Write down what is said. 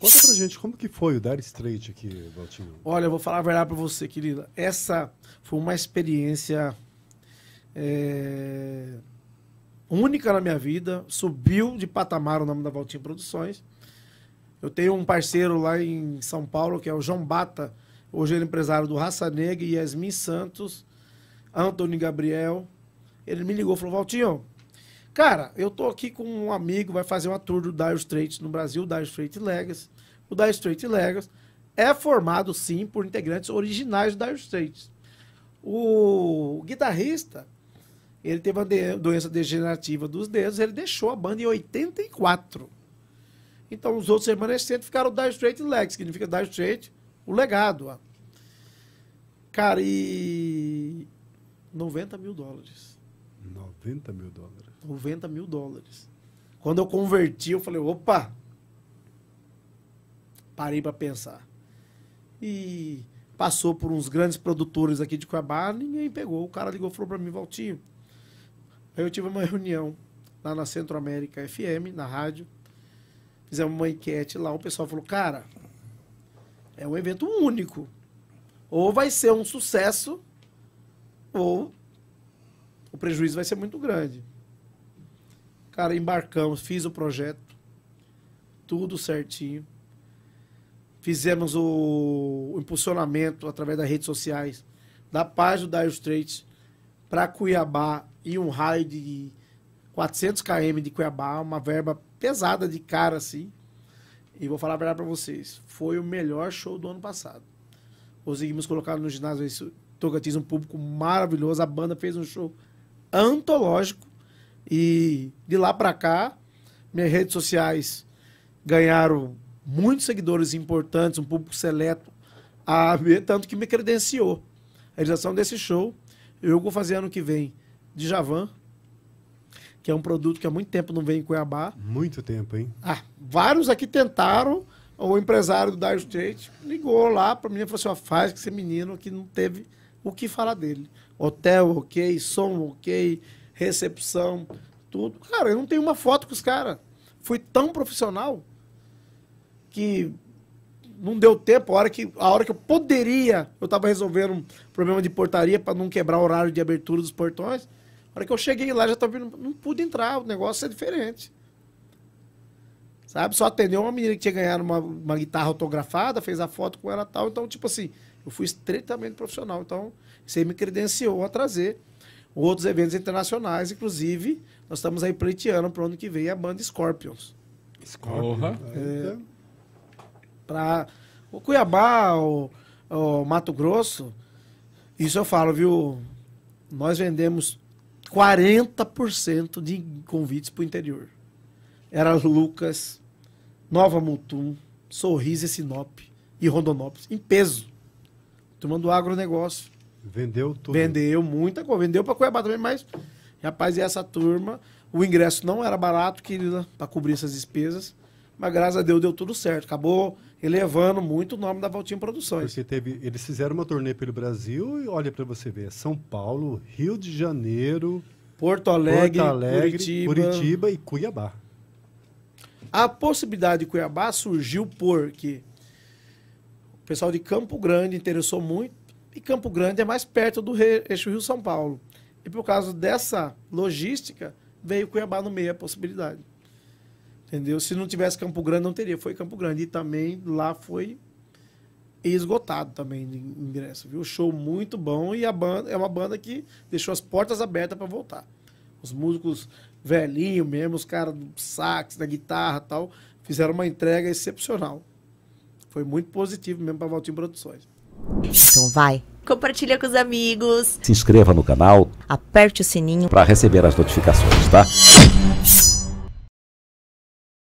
Conta pra gente como que foi o Dar Straight aqui, Valtinho. Olha, eu vou falar a verdade pra você, querida. Essa foi uma experiência é, única na minha vida. Subiu de patamar o nome da Valtinho Produções. Eu tenho um parceiro lá em São Paulo, que é o João Bata. Hoje ele é empresário do Raça Negra, Yasmin Santos, Antônio Gabriel. Ele me ligou e falou, Valtinho, Cara, eu tô aqui com um amigo, vai fazer uma tour do Dire Straits no Brasil, Dire Straits Legacy. O Dire Straits Legacy é formado, sim, por integrantes originais do Dire Straits. O guitarrista, ele teve uma doença degenerativa dos dedos, ele deixou a banda em 84. Então os outros remanescentes ficaram Dire Straits Legacy, que significa Dire Straits, o legado. Ó. Cara, e 90 mil dólares. 90 mil dólares. 90 mil dólares. Quando eu converti, eu falei, opa! Parei para pensar. E passou por uns grandes produtores aqui de Cuiabá, ninguém pegou. O cara ligou e falou para mim, Valtinho. Aí eu tive uma reunião lá na Centro América FM, na rádio. Fizemos uma enquete lá, o pessoal falou, cara, é um evento único. Ou vai ser um sucesso, ou o prejuízo vai ser muito grande. Cara, embarcamos, fiz o projeto, tudo certinho. Fizemos o, impulsionamento através das redes sociais, da página do Dire Straits para Cuiabá e um raio de 400 km de Cuiabá, uma verba pesada de cara assim. E vou falar a verdade para vocês, foi o melhor show do ano passado. Conseguimos colocar no ginásio esse tocatismo um público maravilhoso, a banda fez um show antológico. E de lá para cá, minhas redes sociais ganharam muitos seguidores importantes, um público seleto, a ver, tanto que me credenciou. A realização desse show, eu vou fazer ano que vem de Javan, que é um produto que há muito tempo não vem em Cuiabá. Muito tempo, hein? Ah, vários aqui tentaram. O empresário do Dire Straits ligou lá para mim e falou assim: ó, faz que esse menino que não teve o que falar dele. Hotel ok, som ok, recepção, tudo. Cara, eu não tenho uma foto com os caras. Fui tão profissional que não deu tempo, a hora que, a hora que eu poderia, eu tava resolvendo um problema de portaria para não quebrar o horário de abertura dos portões. A hora que eu cheguei lá, já estava vindo, não pude entrar, o negócio é diferente. Sabe? Só atendeu uma menina que tinha ganhado uma, uma guitarra autografada, fez a foto com ela tal. Então, tipo assim, eu fui estritamente profissional. Então, você me credenciou a trazer outros eventos internacionais. Inclusive, nós estamos aí pleiteando para o ano que vem a banda Scorpions. Scorpions. para é, o Cuiabá, o, o Mato Grosso, isso eu falo, viu? Nós vendemos 40% de convites para o interior era Lucas, Nova Mutum, Sorriso e Sinop e Rondonópolis, em peso. Tomando do agronegócio. Vendeu tudo. Vendeu muita coisa. Vendeu para Cuiabá também, mas, rapaz, e essa turma, o ingresso não era barato, querida, para cobrir essas despesas. Mas graças a Deus deu tudo certo. Acabou elevando muito o nome da Valtinho Produções. Porque teve, eles fizeram uma turnê pelo Brasil e olha para você ver, é São Paulo, Rio de Janeiro, Porto Alegre, Porto Alegre Curitiba. Curitiba e Cuiabá. A possibilidade de Cuiabá surgiu porque o pessoal de Campo Grande interessou muito, e Campo Grande é mais perto do eixo Rio-São Paulo. E por causa dessa logística, veio Cuiabá no meio a possibilidade. Entendeu? Se não tivesse Campo Grande, não teria. Foi Campo Grande. E também lá foi esgotado também de ingresso, viu? Show muito bom e a banda é uma banda que deixou as portas abertas para voltar. Os músicos velhinho mesmo, os caras do sax, da guitarra tal, fizeram uma entrega excepcional. Foi muito positivo mesmo para Valtim Produções. Então vai. Compartilha com os amigos. Se inscreva no canal. Aperte o sininho para receber as notificações, tá?